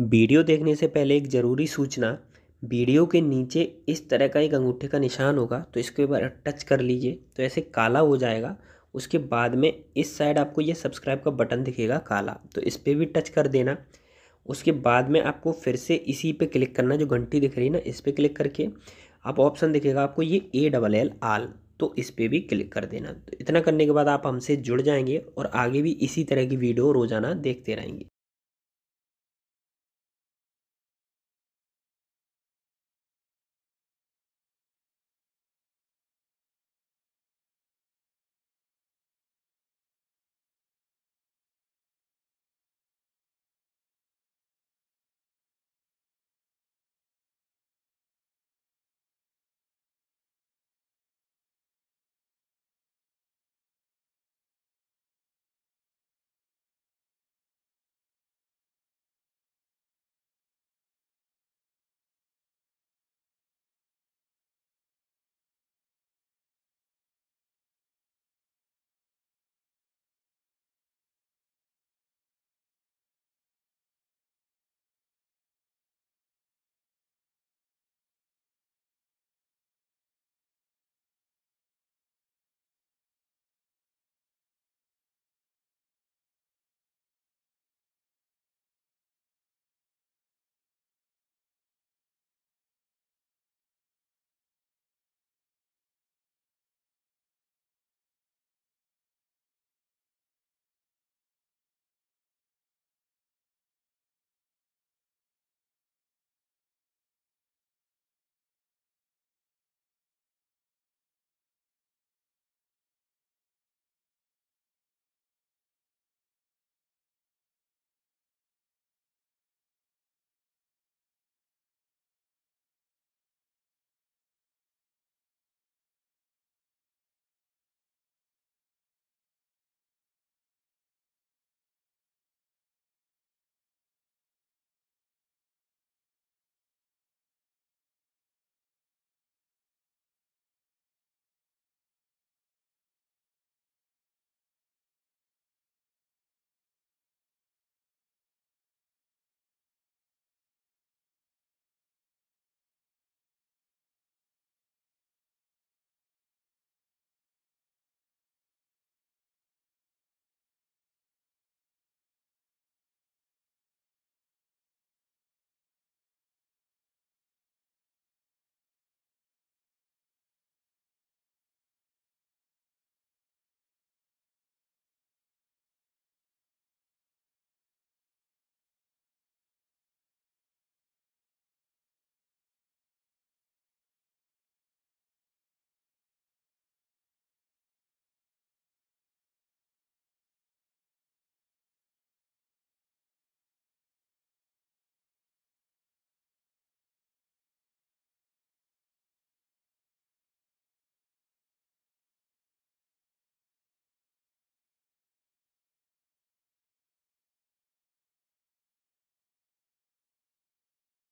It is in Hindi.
वीडियो देखने से पहले एक ज़रूरी सूचना वीडियो के नीचे इस तरह का एक अंगूठे का निशान होगा तो इसको एक बार टच कर लीजिए तो ऐसे काला हो जाएगा उसके बाद में इस साइड आपको ये सब्सक्राइब का बटन दिखेगा काला तो इस पर भी टच कर देना उसके बाद में आपको फिर से इसी पे क्लिक करना जो घंटी दिख रही है ना इस पर क्लिक करके आप ऑप्शन दिखेगा आपको ये ए डबल एल आल तो इस पर भी क्लिक कर देना तो इतना करने के बाद आप हमसे जुड़ जाएंगे और आगे भी इसी तरह की वीडियो रोज़ाना देखते रहेंगे